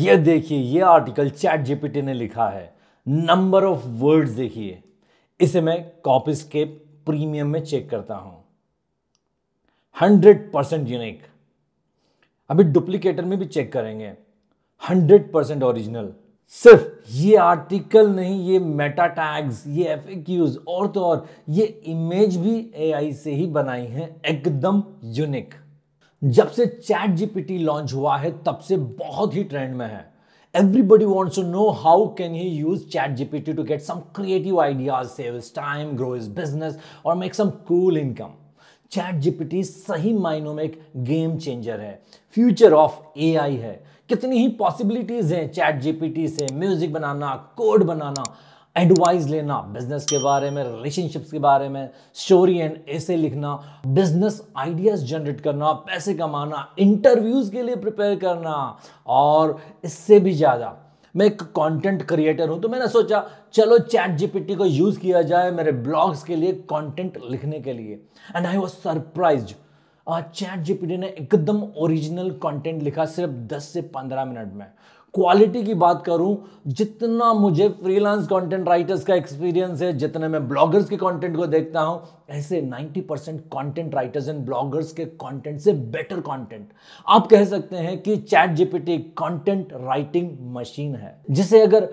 ये देखिए ये आर्टिकल चैट जीपीटी ने लिखा है नंबर ऑफ वर्ड्स देखिए इसे मैं कॉपीज के प्रीमियम में चेक करता हूं हंड्रेड परसेंट यूनिक अभी डुप्लीकेटर में भी चेक करेंगे हंड्रेड परसेंट ओरिजिनल सिर्फ ये आर्टिकल नहीं ये मेटा टैग्स ये एफ और तो और ये इमेज भी एआई से ही बनाई है एकदम यूनिक जब से चैट जीपीटी लॉन्च हुआ है तब से बहुत ही ट्रेंड में है everybody want to know how can he use chat GPT to get some creative idea save is time grow is business और make some cool income chat GPT सही मायनों में एक गेम चेंजर है फ्यूचर ऑफ ए है कितनी ही possibilities हैं चैट जीपीटी से म्यूजिक बनाना कोड बनाना एडवाइस लेना बिजनेस के बारे में रिलेशनशिप्स के बारे में स्टोरी एंड ऐसे लिखना बिजनेस आइडियाज जनरेट करना पैसे कमाना इंटरव्यूज के लिए प्रिपेयर करना और इससे भी ज़्यादा मैं एक कंटेंट क्रिएटर हूं तो मैंने सोचा चलो चैट जीपीटी को यूज़ किया जाए मेरे ब्लॉग्स के लिए कंटेंट लिखने के लिए and I was surprise chat GPT ने एकदम ओरिजिनल कंटेंट लिखा सिर्फ 10 से 15 मिनट में क्वालिटी की बात करूं जितना मुझे फ्रीलांस कंटेंट राइटर्स का एक्सपीरियंस है जितने मैं ब्लॉगर्स के कंटेंट को देखता हूं ऐसे 90 percent content writers and bloggers के कंटेंट से बेटर कंटेंट आप कह सकते हैं कि chat GPT content writing machine है जिसे अगर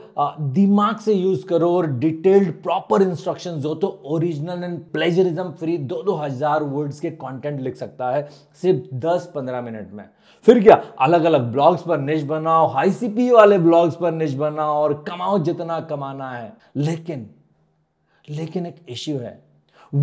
दिमाग से यूज करो और डिटेल्ड प्रॉपर इंस्ट्रक्शन हो तो ओरिजिनल एंड प्लेजरिज्म फ्री दो दो हजार वर्ड्स के कॉन्टेंट लिख सकता है सिर्फ दस पंद्रह मिनट में फिर क्या अलग अलग ब्लॉग्स पर निश बनाओ हाई सीपी वाले ब्लॉग्स पर निश बनाओ और कमाओ जितना कमाना है लेकिन लेकिन एक इश्यू है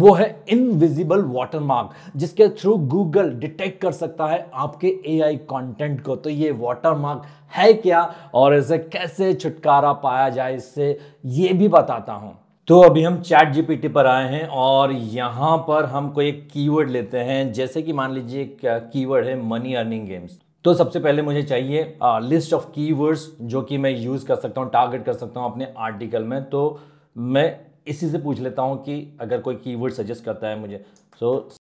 वो है इनविजिबल वाटरमार्क जिसके थ्रू गूगल डिटेक्ट कर सकता है आपके एआई कंटेंट को तो ये वाटरमार्क है क्या और इसे कैसे छुटकारा पाया जाए इससे ये भी बताता हूं तो अभी हम चैट जीपीटी पर आए हैं और यहाँ पर हम कोई एक कीवर्ड लेते हैं जैसे कि मान लीजिए एक कीवर्ड है मनी अर्निंग गेम्स तो सबसे पहले मुझे चाहिए आ, लिस्ट ऑफ कीवर्ड्स जो कि मैं यूज़ कर सकता हूँ टारगेट कर सकता हूँ अपने आर्टिकल में तो मैं इसी से पूछ लेता हूँ कि अगर कोई कीवर्ड सजेस्ट करता है मुझे सो तो so,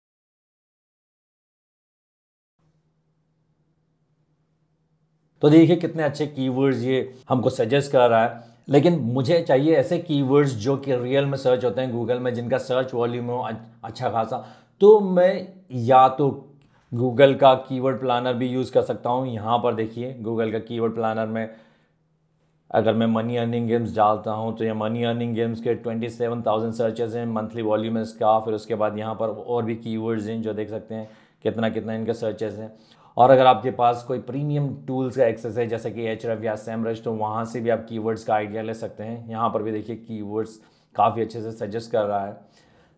तो देखिए कितने अच्छे कीवर्ड्स ये हमको सजेस्ट कर रहा है लेकिन मुझे चाहिए ऐसे कीवर्ड्स जो कि रियल में सर्च होते हैं गूगल में जिनका सर्च वॉल्यूम हो अच्छा खासा तो मैं या तो गूगल का कीवर्ड प्लानर भी यूज़ कर सकता हूँ यहाँ पर देखिए गूगल का कीवर्ड प्लानर में अगर मैं मनी अर्निंग गेम्स डालता हूँ तो ये मनी अर्निंग गेम्स के 27,000 सर्चेज हैं मंथली वॉल्यूम का इसका फिर उसके बाद यहाँ पर और भी कीवर्ड्स हैं जो देख सकते हैं कितना कितना इनके सर्चेज हैं और अगर आपके पास कोई प्रीमियम टूल्स का एक्सेस है जैसे कि एच या सैमरज तो वहाँ से भी आप कीवर्ड्स का आइडिया ले सकते हैं यहाँ पर भी देखिए कीवर्ड्स काफ़ी अच्छे से सजेस्ट कर रहा है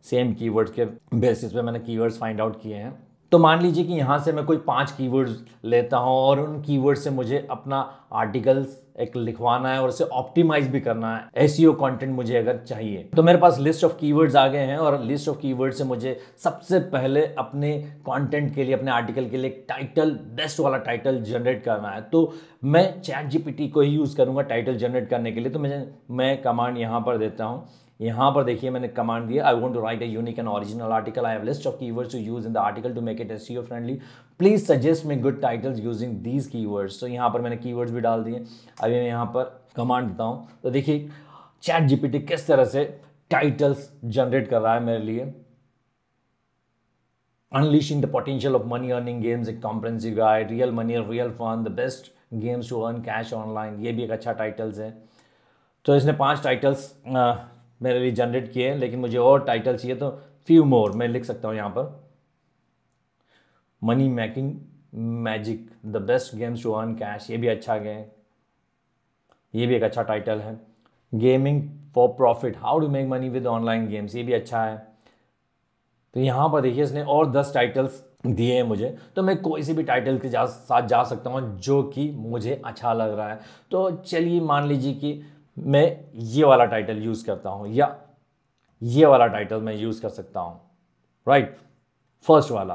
सेम कीवर्ड्स के बेसिस पे मैंने कीवर्ड्स फाइंड आउट किए हैं तो मान लीजिए कि यहाँ से मैं कोई पांच कीवर्ड्स लेता हूँ और उन कीवर्ड से मुझे अपना आर्टिकल्स एक लिखवाना है और उसे ऑप्टिमाइज भी करना है एस कंटेंट e मुझे अगर चाहिए तो मेरे पास लिस्ट ऑफ कीवर्ड्स आ गए हैं और लिस्ट ऑफ कीवर्ड से मुझे सबसे पहले अपने कंटेंट के लिए अपने आर्टिकल के लिए टाइटल बेस्ट वाला टाइटल जनरेट करना है तो मैं चैट जी को ही यूज़ करूँगा टाइटल जनरेट करने के लिए तो मैं मैं कमांड यहाँ पर देता हूँ यहाँ पर देखिए मैंने कमांड दिया I want to write a unique and original article I have list of keywords to use in the article to make it S friendly please suggest me good titles using these keywords तो यहाँ पर मैंने keywords भी डाल दिए अभी मैं यहाँ पर कमांड देता हूँ तो देखिए चैट जीपीटी किस तरह से टाइटल्स जनरेट कर रहा है मेरे लिए unleashing the potential of money earning games एक comprehensive guide real money real fun the best games to earn cash online ये भी एक अच्छा टाइटल्स है तो इसने पांच टाइटल्स मेरे लिए जनरेट किए हैं लेकिन मुझे और टाइटल चाहिए तो फ्यू मोर मैं लिख सकता हूँ यहाँ पर money making magic the best games to earn cash ये भी अच्छा गेम ये भी एक अच्छा टाइटल है gaming for profit how to make money with online games ये भी अच्छा है तो यहाँ पर देखिए इसने और दस टाइटल्स दिए हैं मुझे तो मैं कोई सी भी टाइटल के जा, साथ जा सकता हूँ जो कि मुझे अच्छा लग रहा है तो चलिए मान लीजिए कि मैं ये वाला टाइटल यूज करता हूं या ये वाला टाइटल मैं यूज कर सकता हूं राइट right? फर्स्ट वाला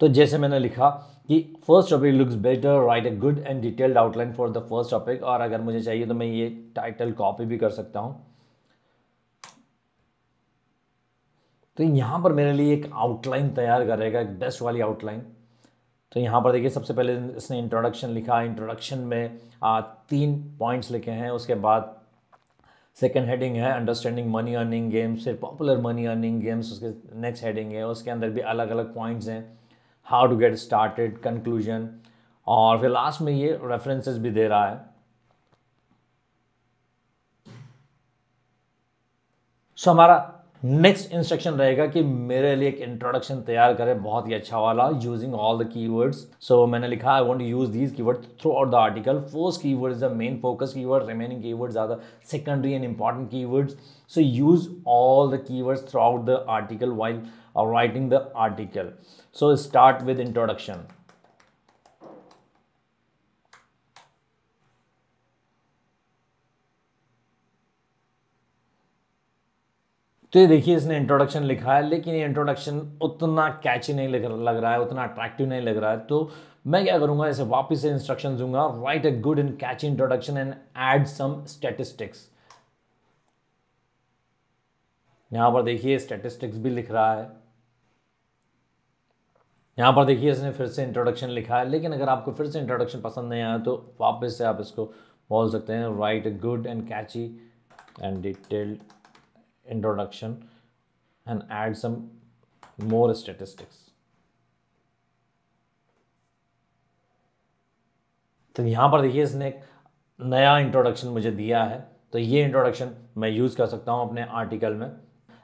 तो जैसे मैंने लिखा कि first topic looks better write a good and detailed outline for the first topic और अगर मुझे चाहिए तो मैं ये टाइटल कॉपी भी कर सकता हूँ तो यहाँ पर मेरे लिए एक आउटलाइन तैयार करेगा एक बेस्ट वाली आउटलाइन तो यहाँ पर देखिए सबसे पहले इसने इंट्रोडक्शन लिखा इंट्रोडक्शन में आ, तीन पॉइंट्स लिखे हैं उसके बाद सेकेंड हेडिंग है अंडरस्टैंडिंग मनी अर्निंग गेम्स फिर पॉपुलर मनी अर्निंग गेम्स उसके नेक्स्ट हेडिंग है उसके अंदर भी अलग अलग पॉइंट्स हैं how to get started conclusion और फिर लास्ट में ये रेफरेंसेस भी दे रहा है सो so, हमारा नेक्स्ट इंस्ट्रक्शन रहेगा कि मेरे लिए एक इंट्रोडक्शन तैयार करें बहुत ही अच्छा वाला using all the keywords so मैंने लिखा I want use these keyword throughout the article first keyword is the main focus keyword remaining keywords are the secondary and important keywords so use all the keywords throughout the article while writing the article so start with introduction तो ये देखिए इसने introduction लिखा है लेकिन ये introduction उतना कैची नहीं लग रहा है उतना अट्रैक्टिव नहीं लग रहा है तो मैं क्या करूँगा इसे वापस से इंस्ट्रक्शन दूंगा write a good and catchy introduction and add some statistics यहां पर देखिए स्टेटिस्टिक्स भी लिख रहा है यहां पर देखिए इसने फिर से इंट्रोडक्शन लिखा है लेकिन अगर आपको फिर से इंट्रोडक्शन पसंद नहीं आया तो वापस से आप इसको बोल सकते हैं write a good and catchy and detailed introduction and add some more statistics. तो यहाँ पर देखिए इसने एक नया इंट्रोडक्शन मुझे दिया है तो ये इंट्रोडक्शन मैं यूज़ कर सकता हूँ अपने आर्टिकल में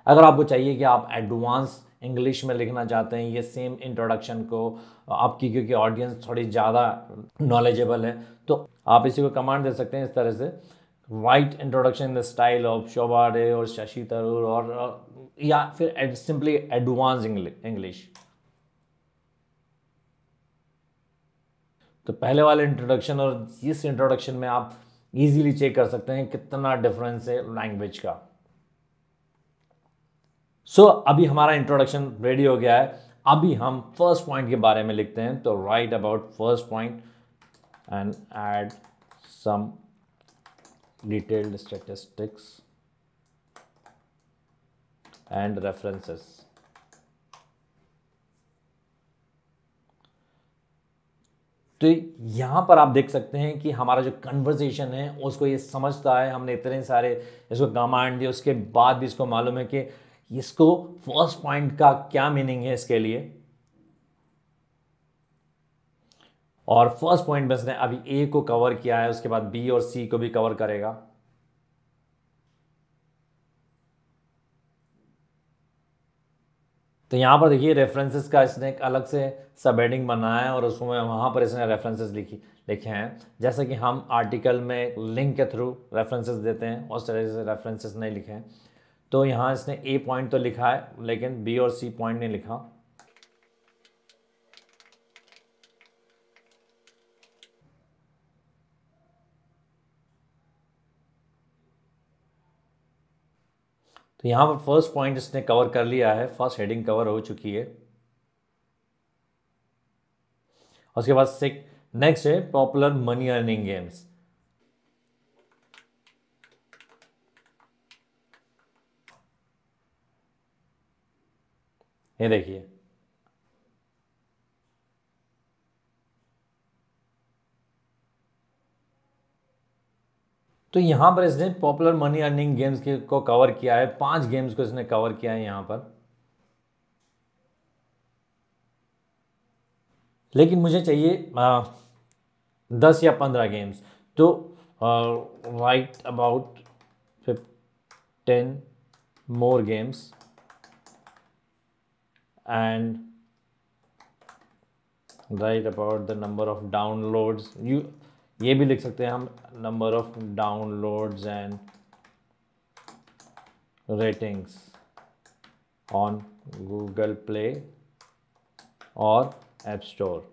अगर आपको चाहिए कि आप एडवांस इंग्लिश में लिखना चाहते हैं ये सेम इंट्रोडक्शन को आपकी क्योंकि ऑडियंस थोड़ी ज़्यादा नॉलेजेबल है तो आप इसी को कमांड दे सकते हैं इस तरह से write introduction the style of Shobha रे और शशि तरूर और या फिर सिंपली एडवांस इंग्लिश तो पहले वाले इंट्रोडक्शन और इस इंट्रोडक्शन में आप इजीली चेक कर सकते हैं कितना डिफरेंस है लैंग्वेज का सो so, अभी हमारा इंट्रोडक्शन रेडी हो गया है अभी हम फर्स्ट पॉइंट के बारे में लिखते हैं तो write about first point and add some detailed statistics and references. तो यहाँ पर आप देख सकते हैं कि हमारा जो कन्वर्जेशन है उसको ये समझता है हमने इतने सारे इसको कमांड दिए उसके बाद भी इसको मालूम है कि इसको फर्स्ट पॉइंट का क्या मीनिंग है इसके लिए और फर्स्ट पॉइंट में इसने अभी ए को कवर किया है उसके बाद बी और सी को भी कवर करेगा तो यहाँ पर देखिए रेफरेंसेस का इसने एक अलग से सब एडिंग बनाया है और उसमें वहाँ पर इसने रेफरेंसेस लिखी लिखे हैं जैसे कि हम आर्टिकल में लिंक के थ्रू रेफरेंसेस देते हैं उस तरह से रेफरेंसेस नहीं लिखे हैं तो यहाँ इसने ए पॉइंट तो लिखा है लेकिन बी और सी पॉइंट नहीं लिखा तो यहाँ पर फर्स्ट पॉइंट इसने कवर कर लिया है फर्स्ट हेडिंग कवर हो चुकी है उसके बाद नेक्स्ट है पॉपुलर मनी अर्निंग गेम्स ये देखिए तो यहाँ पर इसने पॉपुलर मनी अर्निंग गेम्स के को कवर किया है पांच गेम्स को इसने कवर किया है यहाँ पर लेकिन मुझे चाहिए आ, दस या पंद्रह गेम्स तो write about ten more games and write about the number of downloads you ये भी लिख सकते हैं हम number of downloads and ratings on Google Play और एप स्टोर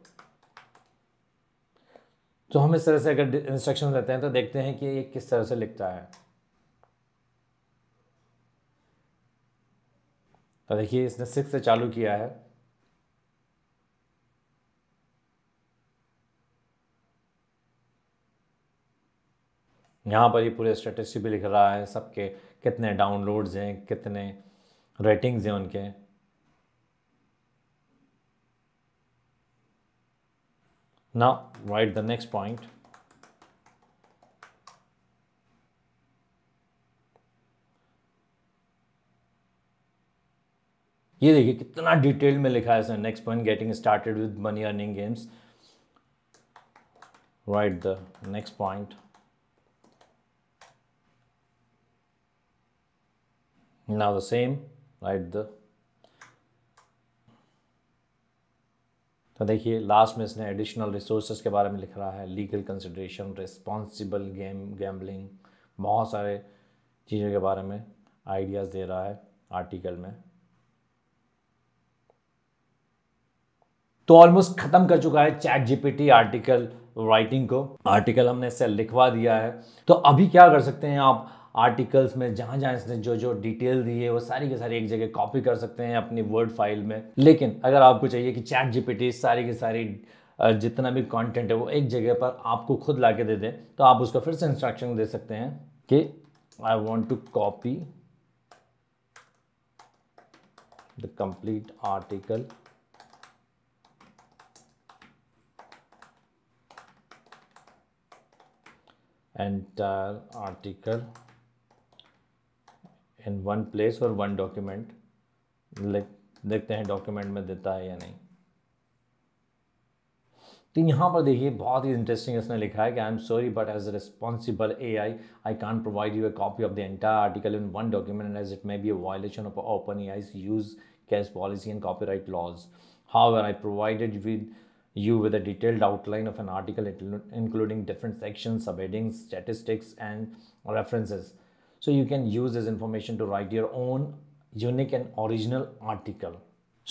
तो हम इस तरह से अगर इंस्ट्रक्शन देते हैं तो देखते हैं कि ये किस तरह से लिखता है तो देखिए इसने सिक्स से चालू किया है यहाँ पर ही पूरे स्टेटस्टिक भी लिख रहा है सबके कितने डाउनलोड्स हैं कितने रेटिंग्स हैं उनके ना राइट द नेक्स्ट पॉइंट ये देखिए कितना डिटेल में लिखा है next point getting started with money earning games write the next point now the same write the तो देखिए लास्ट में इसने एडिशनल रिसोर्सेज के बारे में लिख रहा है legal consideration responsible game gambling बहुत सारे चीज़ों के बारे में आइडियाज़ दे रहा है आर्टिकल में तो ऑलमोस्ट ख़त्म कर चुका है चैट जीपीटी आर्टिकल राइटिंग को आर्टिकल हमने इससे लिखवा दिया है तो अभी क्या कर सकते हैं आप आर्टिकल्स में जहां जहां इसने जो जो डिटेल दी है वो सारी के सारी एक जगह कॉपी कर सकते हैं अपनी वर्ड फाइल में लेकिन अगर आपको चाहिए कि चैट जीपीटी सारी की सारी जितना भी कंटेंट है वो एक जगह पर आपको खुद ला के दे दे तो आप उसको फिर से इंस्ट्रक्शन दे सकते हैं कि I want to copy the complete article entire article in one place और वन डॉक्यूमेंट देखते हैं डॉक्यूमेंट में देता है या नहीं तो यहाँ पर देखिए बहुत ही इंटरेस्टिंग इसने लिखा है कि I am sorry but as responsible A I I can't provide U A copy of the entire article in one document and as it may be a violation of open A I use cash policy and copy right laws how I provided with you with a detailed outline of an article including different sections, subheadings, statistics and references So you can use this information to write your own unique and original article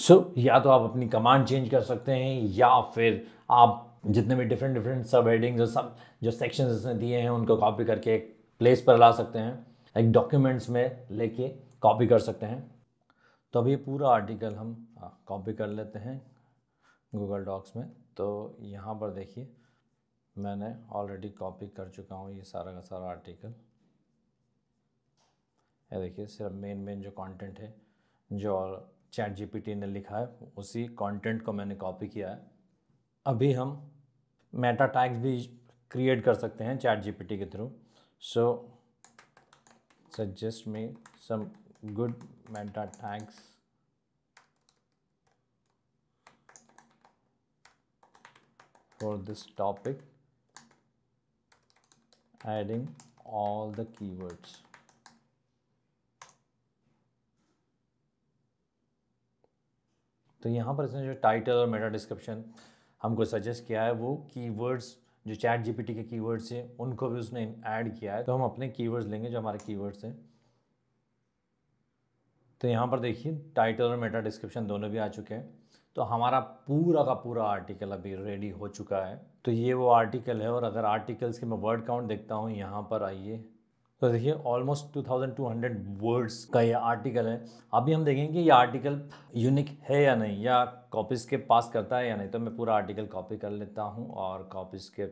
so या तो आप अपनी command change कर सकते हैं या फिर आप जितने भी डिफरेंट डिफरेंट सब हेडिंग्स और सब जो सेक्शन इसमें दिए हैं उनको कॉपी करके एक प्लेस पर ला सकते हैं एक डॉक्यूमेंट्स में लेके कॉपी कर सकते हैं तो अब ये पूरा आर्टिकल हम कॉपी कर लेते हैं गूगल डॉक्स में तो यहाँ पर देखिए मैंने ऑलरेडी कॉपी कर चुका हूँ ये सारा का सारा आर्टिकल ये देखिए सिर्फ मेन मेन जो कंटेंट है जो चैट जीपीटी ने लिखा है उसी कंटेंट को मैंने कॉपी किया है अभी हम मेटा टैग्स भी क्रिएट कर सकते हैं चैट जीपीटी के through so suggest me some good meta tags for this topic adding all the keywords तो यहाँ पर इसने जो टाइटल और मेटा डिस्क्रिप्शन हमको सजेस्ट किया है वो कीवर्ड्स जो चैट जीपीटी के कीवर्ड्स हैं उनको भी उसने ऐड किया है तो हम अपने कीवर्ड्स लेंगे जो हमारे कीवर्ड्स हैं तो यहाँ पर देखिए टाइटल और मेटा डिस्क्रिप्शन दोनों भी आ चुके हैं तो हमारा पूरा का पूरा आर्टिकल अभी रेडी हो चुका है तो ये वो आर्टिकल है और अगर आर्टिकल्स के मैं वर्ड काउंट देखता हूँ यहाँ पर आइए तो देखिए ऑलमोस्ट 2200 वर्ड्स का ये आर्टिकल है अभी हम देखेंगे ये आर्टिकल यूनिक है या नहीं या कॉपीज़ के पास करता है या नहीं तो मैं पूरा आर्टिकल कॉपी कर लेता हूँ और कॉपीज़ के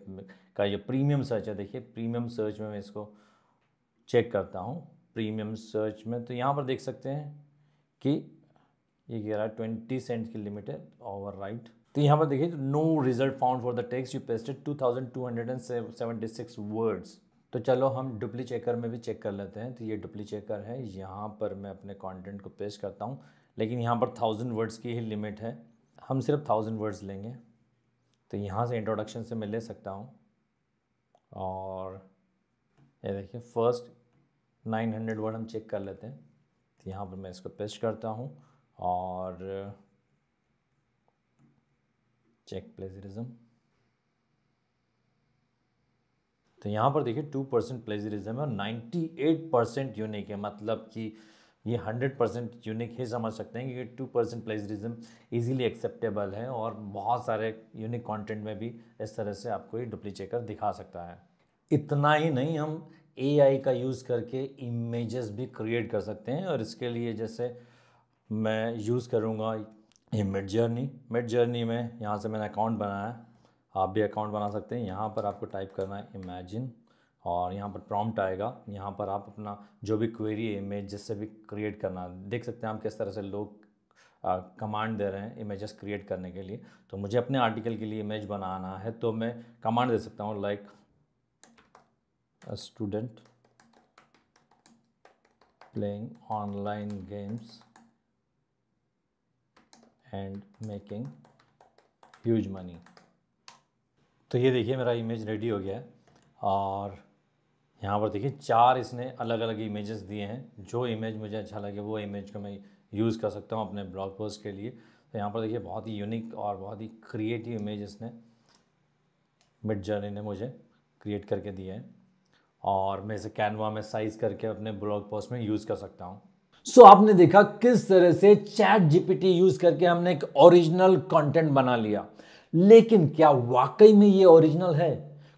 का ये प्रीमियम सर्च है देखिए प्रीमियम सर्च में मैं इसको चेक करता हूँ प्रीमियम सर्च में तो यहाँ पर देख सकते हैं कि ये कह रहा है ट्वेंटी सेंट की लिमिट है ओवर राइट तो यहाँ पर देखिए no result found for the text you pasted two thousand two hundred and seventy six words तो चलो हम डुप्ली चेकर में भी चेक कर लेते हैं तो ये डुप्ली चेकर है यहाँ पर मैं अपने कंटेंट को पेश करता हूँ लेकिन यहाँ पर थाउजेंड वर्ड्स की ही लिमिट है हम सिर्फ थाउजेंड वर्ड्स लेंगे तो यहाँ से इंट्रोडक्शन से मैं ले सकता हूँ और ये देखिए फर्स्ट नाइन हंड्रेड वर्ड हम चेक कर लेते हैं तो यहाँ पर मैं इसको पेश करता हूँ और चेक प्लेजरिज्म तो यहाँ पर देखिए टू परसेंट प्लेजरिज्म है और नाइन्टी एट परसेंट यूनिक है मतलब कि ये हंड्रेड परसेंट यूनिक ही समझ सकते हैं क्योंकि two percent plagiarism easily acceptable है और बहुत सारे यूनिक कॉन्टेंट में भी इस तरह से आपको ये डुप्ली चेकर दिखा सकता है इतना ही नहीं हम ए का यूज़ करके इमेजेस भी क्रिएट कर सकते हैं और इसके लिए जैसे मैं यूज़ करूँगा ये मिड जर्नी मिड जर्नी में यहाँ से मैंने अकाउंट बनाया आप भी अकाउंट बना सकते हैं यहाँ पर आपको टाइप करना है इमेजिन और यहाँ पर प्रॉम्प्ट आएगा यहाँ पर आप अपना जो भी क्वेरी है इमेज जिससे भी क्रिएट करना देख सकते हैं आप किस तरह से लोग कमांड दे रहे हैं इमेजेस क्रिएट करने के लिए तो मुझे अपने आर्टिकल के लिए इमेज बनाना है तो मैं कमांड दे सकता हूँ like student playing online games and making huge money तो ये देखिए मेरा इमेज रेडी हो गया है और यहाँ पर देखिए चार इसने अलग अलग इमेजेस दिए हैं जो इमेज मुझे अच्छा लगे वो इमेज को मैं यूज़ कर सकता हूँ अपने ब्लॉग पोस्ट के लिए तो यहाँ पर देखिए बहुत ही यूनिक और बहुत ही क्रिएटिव इमेज इसने मिड जर्नी ने मुझे क्रिएट करके दिए हैं और मैं इसे कैनवा में साइज़ करके अपने ब्लॉग पोस्ट में यूज़ कर सकता हूँ सो so, आपने देखा किस तरह से चैट जीपीटी यूज़ करके हमने एक ओरिजिनल कंटेंट बना लिया लेकिन क्या वाकई में ये ओरिजिनल है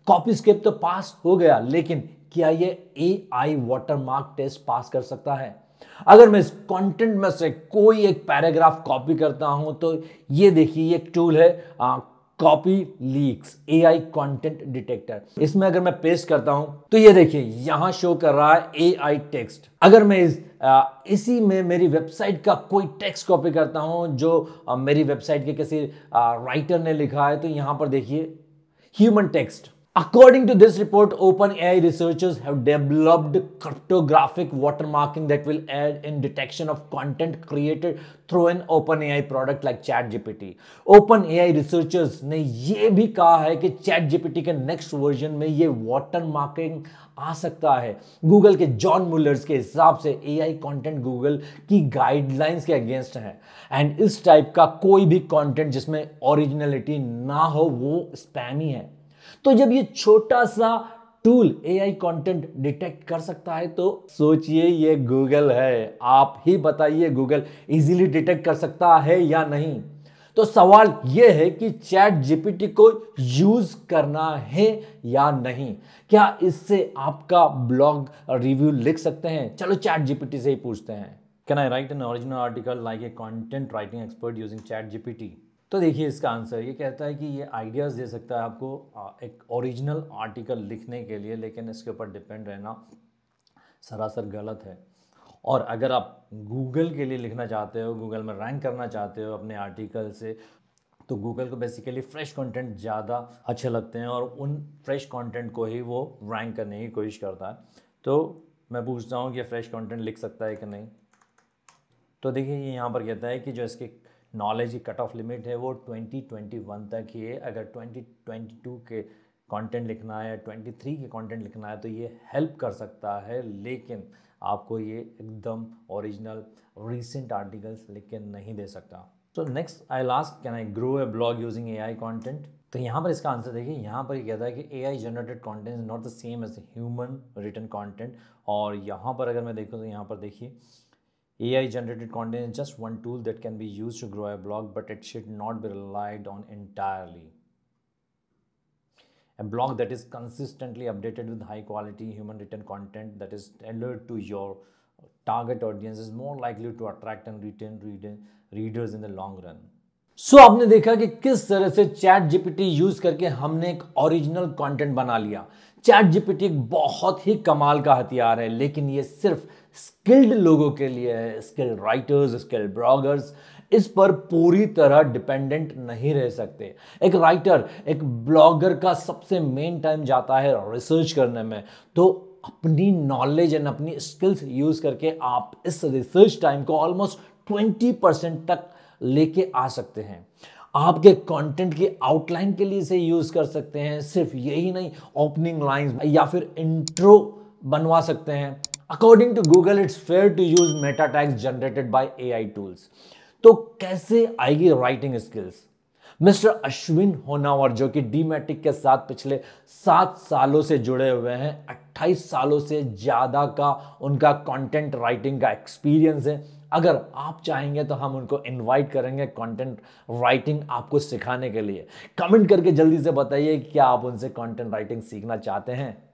कॉपी स्केप तो पास हो गया लेकिन क्या ये ए आई वाटरमार्क टेस्ट पास कर सकता है अगर मैं इस कंटेंट में से कोई एक पैराग्राफ कॉपी करता हूं तो ये देखिए एक टूल है Copyleaks AI content detector इसमें अगर मैं पेस्ट करता हूं तो ये देखिए यहां शो कर रहा है एआई टेक्स्ट अगर मैं इस आ, इसी में मेरी वेबसाइट का कोई टेक्स्ट कॉपी करता हूं जो आ, मेरी वेबसाइट के किसी आ, राइटर ने लिखा है तो यहां पर देखिए human text According to this report, OpenAI researchers have developed cryptographic watermarking that will aid in detection of content created through an OpenAI product like ChatGPT. OpenAI researchers ने ये भी कहा है कि ChatGPT के next version में ये watermarking आ सकता है Google के John मुलर्स के हिसाब से AI content Google की guidelines के against है And इस type का कोई भी content जिसमें originality ना हो वो spammy है तो जब ये छोटा सा टूल एआई कंटेंट डिटेक्ट कर सकता है तो सोचिए ये गूगल है आप ही बताइए गूगल इजीली डिटेक्ट कर सकता है या नहीं तो सवाल यह है कि चैट जीपीटी को यूज करना है या नहीं क्या इससे आपका ब्लॉग रिव्यू लिख सकते हैं चलो चैट जीपीटी से ही पूछते हैं can I write an original article like a content writing expert using chat GPT तो देखिए इसका आंसर ये कहता है कि ये आइडियाज़ दे सकता है आपको एक ओरिजिनल आर्टिकल लिखने के लिए लेकिन इसके ऊपर डिपेंड रहना सरासर गलत है और अगर आप गूगल के लिए लिखना चाहते हो गूगल में रैंक करना चाहते हो अपने आर्टिकल से तो गूगल को बेसिकली फ्रेश कंटेंट ज़्यादा अच्छे लगते हैं और उन फ्रेश कंटेंट को ही वो रैंक करने की कोशिश करता है तो मैं पूछता हूँ कि फ्रेश कंटेंट लिख सकता है कि नहीं तो देखिए ये यहाँ पर कहता है कि जो इसके नॉलेज की कट ऑफ लिमिट है वो 2021 तक ही है अगर 2022 के कंटेंट लिखना है या 23 के कंटेंट लिखना है तो ये हेल्प कर सकता है लेकिन आपको ये एकदम ओरिजिनल रिसेंट आर्टिकल्स लिख के नहीं दे सकता तो next I last can I grow a blog using A I content तो यहाँ पर इसका आंसर देखिए यहाँ पर ये कहता है कि A I generated content is not the same as human written content और यहाँ पर अगर मैं देखूँ तो यहाँ पर देखिए AI generated content is just one tool that can be used to grow a blog, but it should not be relied on entirely. A blog that is consistently updated with high quality human written content that is tailored to your target audience is more likely to attract and retain reader, readers in the long run. So so, आपने देखा कि किस तरह से chat GPT use करके हमने एक original content बना लिया चैट जीपीटी एक बहुत ही कमाल का हथियार है लेकिन ये सिर्फ स्किल्ड लोगों के लिए है स्किल्ड राइटर्स स्किल्ड ब्लॉगर्स इस पर पूरी तरह डिपेंडेंट नहीं रह सकते एक राइटर एक ब्लॉगर का सबसे मेन टाइम जाता है रिसर्च करने में तो अपनी नॉलेज एंड अपनी स्किल्स यूज करके आप इस रिसर्च टाइम को ऑलमोस्ट ट्वेंटी परसेंट तक लेके आ सकते हैं आपके कंटेंट के आउटलाइन के लिए इसे यूज कर सकते हैं सिर्फ यही नहीं ओपनिंग लाइंस या फिर इंट्रो बनवा सकते हैं according to Google it's fair to use meta tags generated by AI tools तो कैसे आएगी writing skills mister Ashwin Honavar जो कि डीमेटिक के साथ पिछले सात सालों से जुड़े हुए हैं 28 सालों से ज़्यादा का उनका कंटेंट राइटिंग का एक्सपीरियंस है अगर आप चाहेंगे तो हम उनको इनवाइट करेंगे कंटेंट राइटिंग आपको सिखाने के लिए कमेंट करके जल्दी से बताइए क्या आप उनसे कंटेंट राइटिंग सीखना चाहते हैं